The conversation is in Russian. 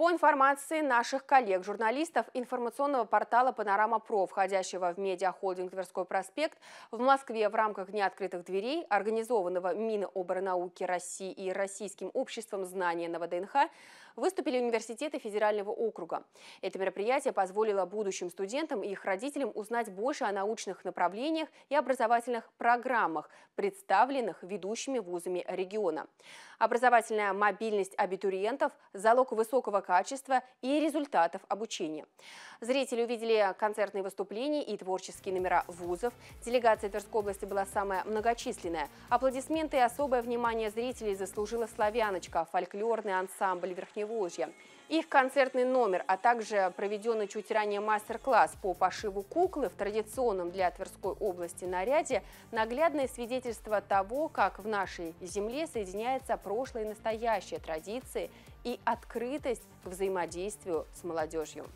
По информации наших коллег-журналистов информационного портала «Панорама ПРО», входящего в медиахолдинг «Тверской проспект», в Москве в рамках Дня открытых дверей, организованного Миноборнауки России и Российским обществом знания на ВДНХ, выступили университеты федерального округа. Это мероприятие позволило будущим студентам и их родителям узнать больше о научных направлениях и образовательных программах, представленных ведущими вузами региона. Образовательная мобильность абитуриентов – залог высокого качества и результатов обучения. Зрители увидели концертные выступления и творческие номера вузов. Делегация Тверской области была самая многочисленная. Аплодисменты и особое внимание зрителей заслужила «Славяночка» – фольклорный ансамбль Верхневолжья. Их концертный номер, а также проведенный чуть ранее мастер-класс по пошиву куклы в традиционном для Тверской области наряде – наглядное свидетельство того, как в нашей земле соединяются прошлое и настоящее традиции и открытость к взаимодействию с молодежью.